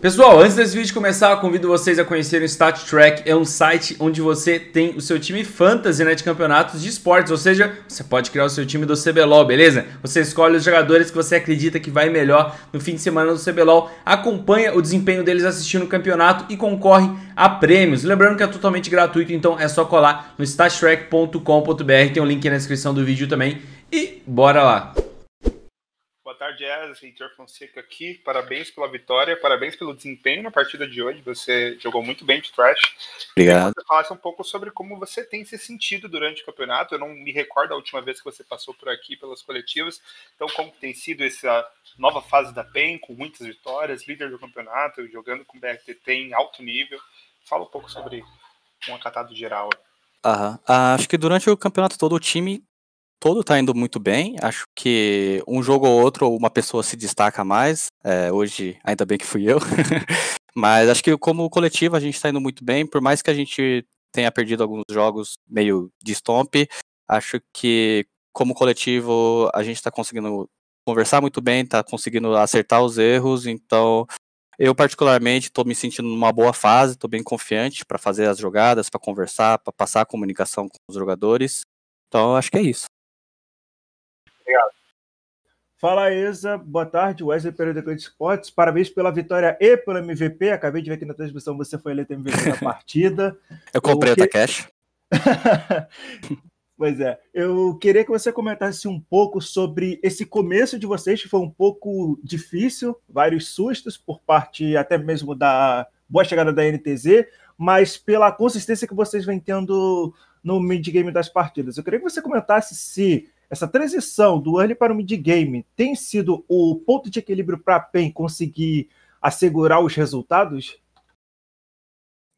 Pessoal, antes desse vídeo começar, convido vocês a conhecerem o StatTrack. É um site onde você tem o seu time fantasy né, de campeonatos de esportes, ou seja, você pode criar o seu time do CBLOL, beleza? Você escolhe os jogadores que você acredita que vai melhor no fim de semana do CBLOL, acompanha o desempenho deles assistindo o campeonato e concorre a prêmios. Lembrando que é totalmente gratuito, então é só colar no stattrack.com.br, tem um link na descrição do vídeo também. E bora lá! tarde, Eras. Heitor Fonseca aqui. Parabéns pela vitória, parabéns pelo desempenho na partida de hoje. Você jogou muito bem de trash. Obrigado. Que você falasse um pouco sobre como você tem se sentido durante o campeonato. Eu não me recordo a última vez que você passou por aqui pelas coletivas. Então, como tem sido essa nova fase da PEN, com muitas vitórias, líder do campeonato, jogando com o BRTT em alto nível. Fala um pouco sobre um acatado geral. Aham. Ah, acho que durante o campeonato todo o time todo está indo muito bem. Acho que um jogo ou outro, uma pessoa se destaca mais. É, hoje, ainda bem que fui eu. Mas acho que como coletivo a gente está indo muito bem. Por mais que a gente tenha perdido alguns jogos meio de stomp, acho que como coletivo a gente está conseguindo conversar muito bem, está conseguindo acertar os erros. Então, eu particularmente estou me sentindo numa boa fase, estou bem confiante para fazer as jogadas, para conversar, para passar a comunicação com os jogadores. Então, acho que é isso. Obrigado. Fala, Isa. Boa tarde. Wesley Pereira do Grande Esportes. Parabéns pela vitória e pelo MVP. Acabei de ver aqui na transmissão você foi eleito MVP da partida. Eu comprei que... a cash. pois é. Eu queria que você comentasse um pouco sobre esse começo de vocês, que foi um pouco difícil, vários sustos por parte até mesmo da boa chegada da NTZ, mas pela consistência que vocês vêm tendo no mid game das partidas. Eu queria que você comentasse se essa transição do early para o mid game tem sido o ponto de equilíbrio para a PEN conseguir assegurar os resultados?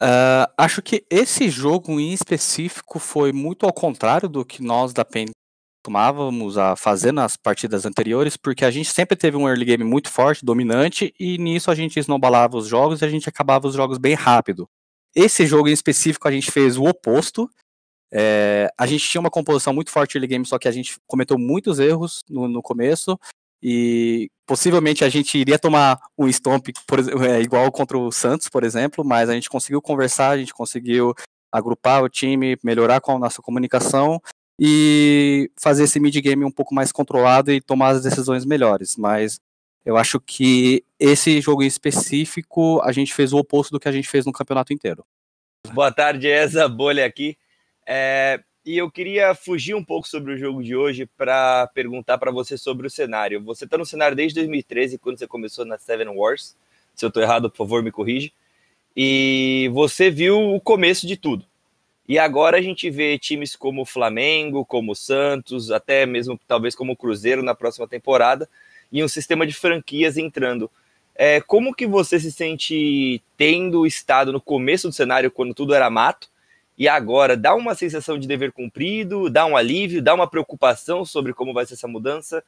Uh, acho que esse jogo em específico foi muito ao contrário do que nós da PEN costumávamos a fazer nas partidas anteriores, porque a gente sempre teve um early game muito forte, dominante, e nisso a gente esnobalava os jogos e a gente acabava os jogos bem rápido. Esse jogo em específico a gente fez o oposto, é, a gente tinha uma composição muito forte early game, só que a gente cometeu muitos erros no, no começo. E possivelmente a gente iria tomar um stomp por, é, igual contra o Santos, por exemplo, mas a gente conseguiu conversar, a gente conseguiu agrupar o time, melhorar com a nossa comunicação e fazer esse mid game um pouco mais controlado e tomar as decisões melhores. Mas eu acho que esse jogo em específico a gente fez o oposto do que a gente fez no campeonato inteiro. Boa tarde, Essa Bolha aqui. É, e eu queria fugir um pouco sobre o jogo de hoje para perguntar para você sobre o cenário. Você está no cenário desde 2013, quando você começou na Seven Wars. Se eu estou errado, por favor, me corrija. E você viu o começo de tudo. E agora a gente vê times como o Flamengo, como o Santos, até mesmo talvez como o Cruzeiro na próxima temporada, e um sistema de franquias entrando. É, como que você se sente tendo estado no começo do cenário, quando tudo era mato, e agora dá uma sensação de dever cumprido, dá um alívio, dá uma preocupação sobre como vai ser essa mudança.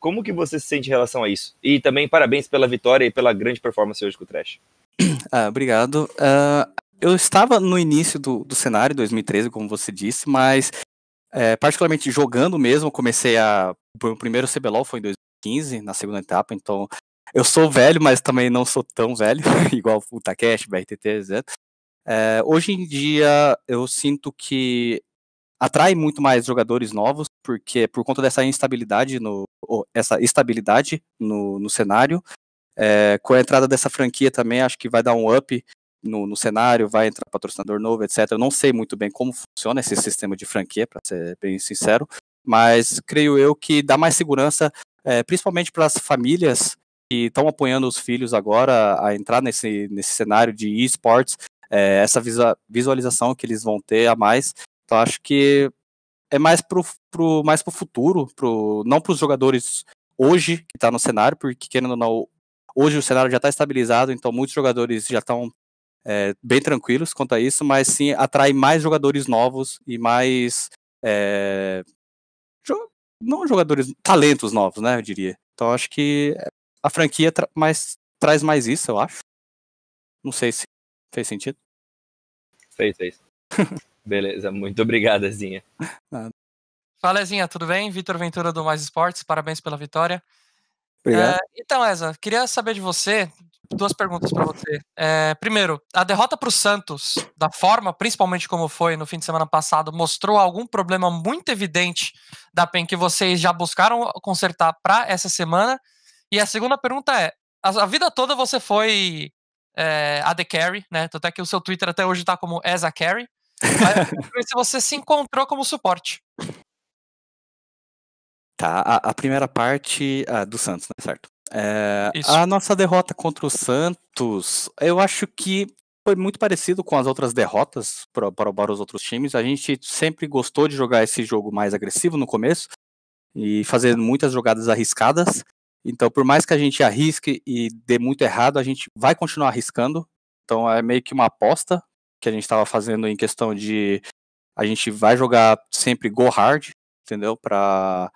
Como que você se sente em relação a isso? E também parabéns pela vitória e pela grande performance hoje com o Trash. Ah, obrigado. Uh, eu estava no início do, do cenário, 2013, como você disse, mas é, particularmente jogando mesmo, comecei a. O primeiro CBLOL foi em 2015, na segunda etapa, então eu sou velho, mas também não sou tão velho, igual o Takeshi, BRTT, etc. É, hoje em dia, eu sinto que atrai muito mais jogadores novos, porque por conta dessa instabilidade no, essa estabilidade no, no cenário, é, com a entrada dessa franquia também, acho que vai dar um up no, no, cenário, vai entrar patrocinador novo, etc. Eu não sei muito bem como funciona esse sistema de franquia, para ser bem sincero, mas creio eu que dá mais segurança, é, principalmente para as famílias que estão apoiando os filhos agora a entrar nesse, nesse cenário de esportes é, essa visualização que eles vão ter a mais. Então acho que é mais pro, pro, mais pro futuro, pro, não pros jogadores hoje que tá no cenário, porque querendo ou não, hoje o cenário já está estabilizado, então muitos jogadores já estão é, bem tranquilos quanto a isso, mas sim atrai mais jogadores novos e mais. É, jo não jogadores, talentos novos, né? Eu diria. Então acho que a franquia tra mais, traz mais isso, eu acho. Não sei se Fez sentido? Fez, fez. Beleza, muito obrigado, Ezinha. Nada. Fala, Ezinha, tudo bem? Vitor Ventura do Mais Esportes, parabéns pela vitória. Obrigado. É, então, Eza, queria saber de você duas perguntas para você. É, primeiro, a derrota para o Santos, da forma principalmente como foi no fim de semana passado, mostrou algum problema muito evidente da PEN que vocês já buscaram consertar para essa semana? E a segunda pergunta é: a vida toda você foi é, a The Carry, né? Tanto é que o seu Twitter até hoje tá como as a Carry. se você se encontrou como suporte. Tá, a, a primeira parte ah, do Santos, né? Certo. É, a nossa derrota contra o Santos, eu acho que foi muito parecido com as outras derrotas para, para os outros times. A gente sempre gostou de jogar esse jogo mais agressivo no começo e fazer muitas jogadas arriscadas. Então, por mais que a gente arrisque e dê muito errado, a gente vai continuar arriscando. Então, é meio que uma aposta que a gente estava fazendo em questão de a gente vai jogar sempre go hard, entendeu? Para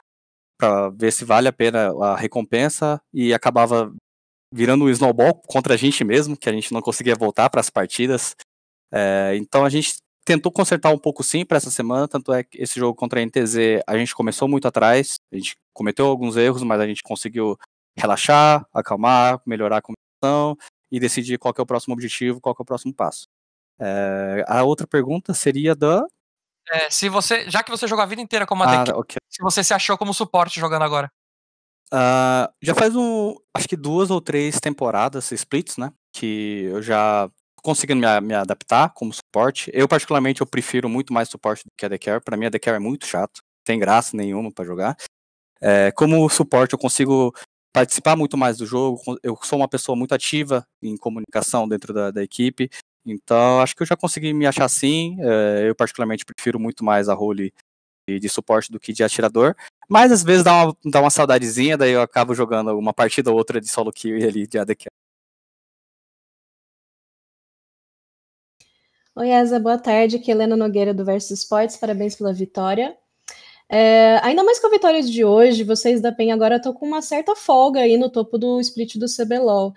para ver se vale a pena a recompensa e acabava virando um snowball contra a gente mesmo, que a gente não conseguia voltar para as partidas. É, então a gente tentou consertar um pouco sim para essa semana, tanto é que esse jogo contra a NTZ a gente começou muito atrás, a gente cometeu alguns erros, mas a gente conseguiu relaxar, acalmar, melhorar a comissão e decidir qual é o próximo objetivo, qual é o próximo passo. É, a outra pergunta seria da é, se você, já que você jogou a vida inteira como ADC, ah, okay. se você se achou como suporte jogando agora? Uh, já faz um, acho que duas ou três temporadas, splits, né? Que eu já conseguindo me, me, adaptar como suporte. Eu, particularmente, eu prefiro muito mais suporte do que a The Care. Pra mim, a The Care é muito chato. Tem graça nenhuma para jogar. É, como suporte, eu consigo participar muito mais do jogo. Eu sou uma pessoa muito ativa em comunicação dentro da, da equipe. Então, acho que eu já consegui me achar assim. É, eu, particularmente, prefiro muito mais a role de suporte do que de atirador. Mas às vezes dá uma, dá uma saudadezinha, daí eu acabo jogando uma partida ou outra de solo kill ali de ADC. Oi, Asa, boa tarde. Aqui é Helena Nogueira do Versus Esportes, parabéns pela vitória. É, ainda mais com a vitória de hoje, vocês da PEN agora estão com uma certa folga aí no topo do split do CBLOL.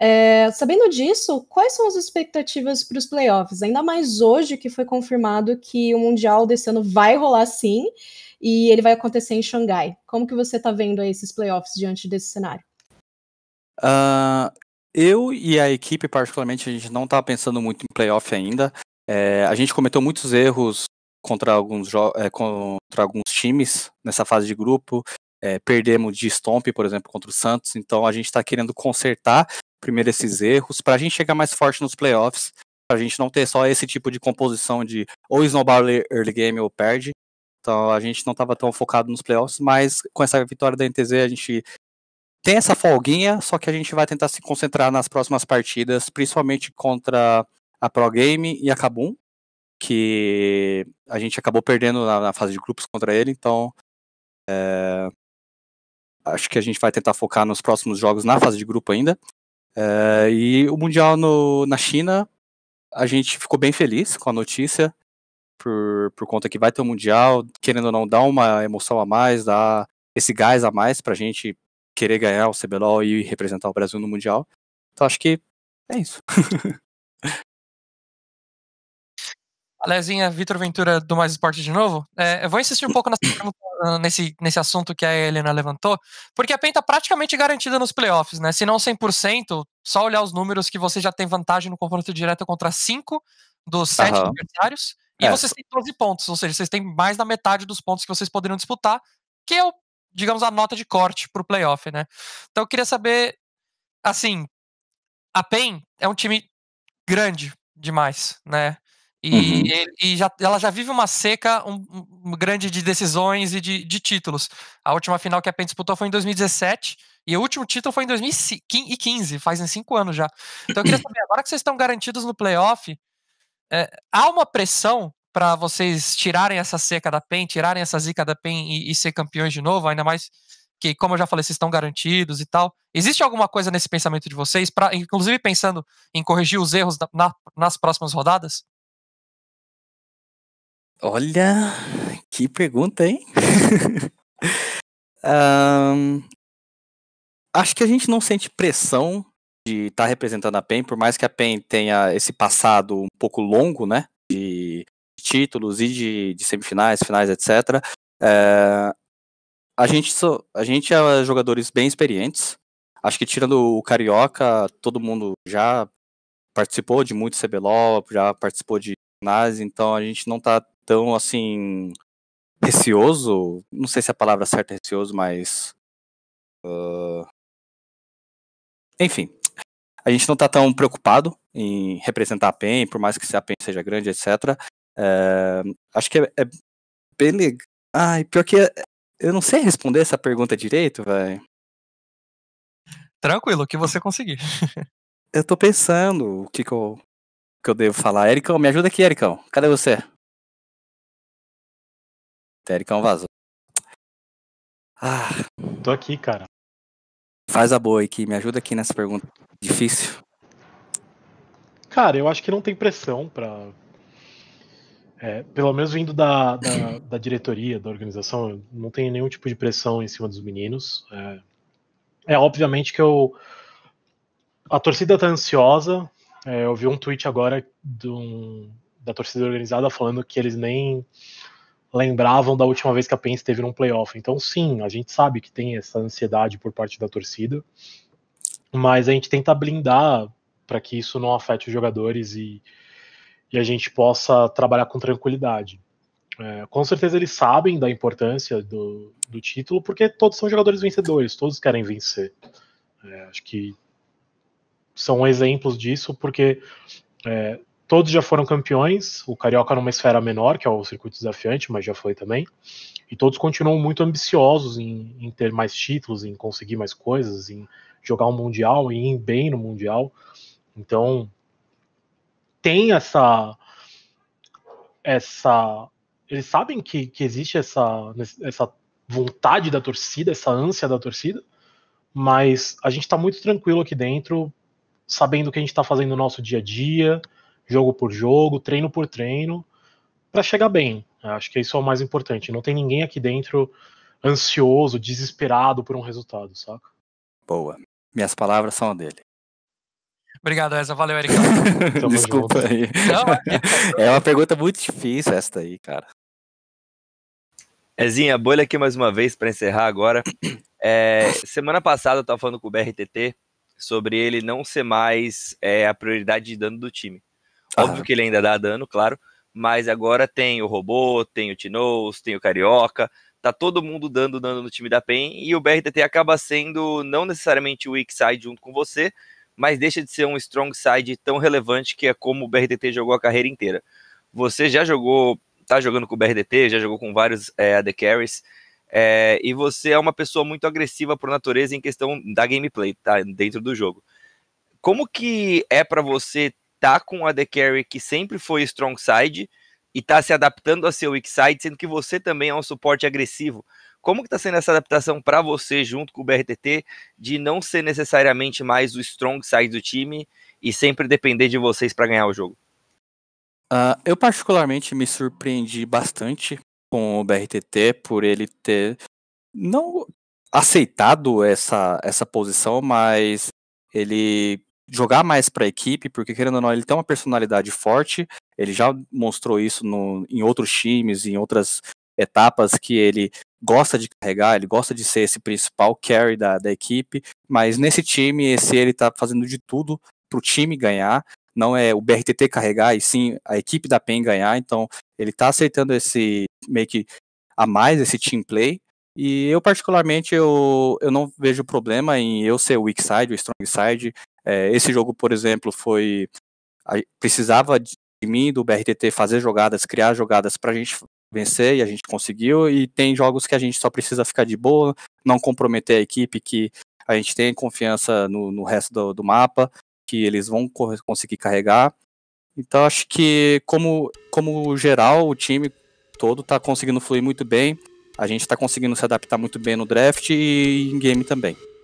É, sabendo disso, quais são as expectativas para os playoffs? Ainda mais hoje que foi confirmado que o Mundial desse ano vai rolar sim e ele vai acontecer em Xangai. Como que você está vendo esses playoffs diante desse cenário? Uh, eu e a equipe, particularmente, a gente não tá pensando muito em playoff ainda. É, a gente cometeu muitos erros contra alguns, é, contra alguns times nessa fase de grupo. É, perdemos de Stomp, por exemplo, contra o Santos. Então a gente está querendo consertar primeiro esses erros para a gente chegar mais forte nos playoffs. Para a gente não ter só esse tipo de composição de ou snowball early game ou perde. Então a gente não estava tão focado nos playoffs, mas com essa vitória da NTZ a gente tem essa folguinha, só que a gente vai tentar se concentrar nas próximas partidas, principalmente contra a Pro Game e a Kabum, que a gente acabou perdendo na, na fase de grupos contra ele, então é, acho que a gente vai tentar focar nos próximos jogos na fase de grupo ainda. É, e o Mundial no, na China, a gente ficou bem feliz com a notícia, por, por conta que vai ter o um Mundial, querendo ou não, dá uma emoção a mais, dá esse gás a mais pra gente querer ganhar o CBLOL e representar o Brasil no Mundial. Então acho que é isso. Alezinha, Vitor Ventura do Mais Esporte de novo. É, eu vou insistir um pouco nessa, ah, nesse, nesse assunto que a Helena levantou, porque a PEN tá praticamente garantida nos playoffs, né? Se não 100%, só olhar os números que você já tem vantagem no confronto direto contra 5 dos 7 uhum. adversários, e é. vocês têm 12 pontos, ou seja, vocês têm mais da metade dos pontos que vocês poderiam disputar, que é o digamos, a nota de corte para o playoff, né? Então eu queria saber, assim, a PEN é um time grande demais, né? E, uhum. e já, ela já vive uma seca um, um grande de decisões e de, de, títulos. A última final que a PEN disputou foi em 2017 e o último título foi em 2015, fazem cinco anos já. Então eu queria uhum. saber, agora que vocês estão garantidos no playoff, é, há uma pressão para vocês tirarem essa seca da PEN, tirarem essa zica da PEN e, e ser campeões de novo, ainda mais que, como eu já falei, vocês estão garantidos e tal. Existe alguma coisa nesse pensamento de vocês, para inclusive pensando em corrigir os erros na, nas próximas rodadas? Olha, que pergunta, hein? um, acho que a gente não sente pressão de estar tá representando a PEN, por mais que a PEN tenha esse passado um pouco longo, né? De títulos e de, de semifinais, finais, etc. É, a gente so, a gente é jogadores bem experientes. Acho que tirando o carioca, todo mundo já participou de muito CBLOL, já participou de finais, então a gente não tá tão assim receoso. Não sei se a palavra certa é receoso, mas uh... enfim, a gente não tá tão preocupado em representar a PEN, por mais que a PEN seja grande, etc. É, acho que é, é, bem legal. Ai, pior que é, eu não sei responder essa pergunta direito, velho. Tranquilo, o que você conseguir. eu tô pensando o que, que, eu, que eu devo falar. Ericão, me ajuda aqui, Ericão. Cadê você? Ericão vazou. Ah. Tô aqui, cara. Faz a boa aqui, me ajuda aqui nessa pergunta difícil. Cara, eu acho que não tem pressão para é, pelo menos vindo da, da, da, diretoria, da organização, não tem nenhum tipo de pressão em cima dos meninos. É, é obviamente que eu. A torcida está ansiosa. É, eu vi um tweet agora um, da torcida organizada falando que eles nem lembravam da última vez que a Pence esteve num playoff. Então, sim, a gente sabe que tem essa ansiedade por parte da torcida, mas a gente tenta blindar para que isso não afete os jogadores e e a gente possa trabalhar com tranquilidade. É, com certeza eles sabem da importância do, do, título, porque todos são jogadores vencedores, todos querem vencer. É, acho que são exemplos disso, porque é, todos já foram campeões, o Carioca numa esfera menor, que é o circuito desafiante, mas já foi também, e todos continuam muito ambiciosos em, em ter mais títulos, em conseguir mais coisas, em jogar um Mundial, e ir bem no Mundial. Então, tem essa. essa eles sabem que, que existe essa, essa vontade da torcida, essa ânsia da torcida, mas a gente está muito tranquilo aqui dentro, sabendo o que a gente está fazendo no nosso dia a dia, jogo por jogo, treino por treino, para chegar bem. Acho que isso é o mais importante. Não tem ninguém aqui dentro ansioso, desesperado por um resultado, saca? Boa. Minhas palavras são dele. Obrigado, essa. Valeu, Ericão. Desculpa aí. É. é uma pergunta muito difícil essa aí, cara. Ezinha, bolha aqui mais uma vez para encerrar agora. É, semana passada eu tava falando com o BRTT sobre ele não ser mais é, a prioridade de dano do time. Óbvio ah. que ele ainda dá dano, claro, mas agora tem o Robô, tem o Tinous, tem o Carioca, tá todo mundo dando dano no time da PEN e o BRTT acaba sendo não necessariamente o weak side junto com você, mas deixa de ser um strong side tão relevante que é como o BRDT jogou a carreira inteira. Você já jogou, tá jogando com o BRDT, já jogou com vários é, AD Carries, é, e você é uma pessoa muito agressiva por natureza em questão da gameplay, tá? Dentro do jogo. Como que é para você tá com o AD Carry que sempre foi strong side e tá se adaptando a seu weak side, sendo que você também é um suporte agressivo? Como que está sendo essa adaptação para você, junto com o BRTT, de não ser necessariamente mais o strong side do time e sempre depender de vocês para ganhar o jogo? Uh, eu particularmente me surpreendi bastante com o BRTT por ele ter não aceitado essa, essa posição, mas ele jogar mais para a equipe, porque querendo ou não, ele tem uma personalidade forte. Ele já mostrou isso no, em outros times, em outras etapas que ele gosta de carregar, ele gosta de ser esse principal carry da, da equipe, mas nesse time, esse ele tá fazendo de tudo pro time ganhar, não é o BRTT carregar, e sim a equipe da PEN ganhar, então ele tá aceitando esse meio que a mais, esse team play, e eu particularmente, eu, eu não vejo problema em eu ser o weak side, o strong side, é, esse jogo, por exemplo, foi... precisava de mim, do BRTT, fazer jogadas, criar jogadas pra gente vencer e a gente conseguiu. E tem jogos que a gente só precisa ficar de boa, não comprometer a equipe, que a gente tem confiança no, no resto do, do, mapa, que eles vão conseguir carregar. Então acho que como, como geral o time todo está conseguindo fluir muito bem. A gente está conseguindo se adaptar muito bem no draft e em game também.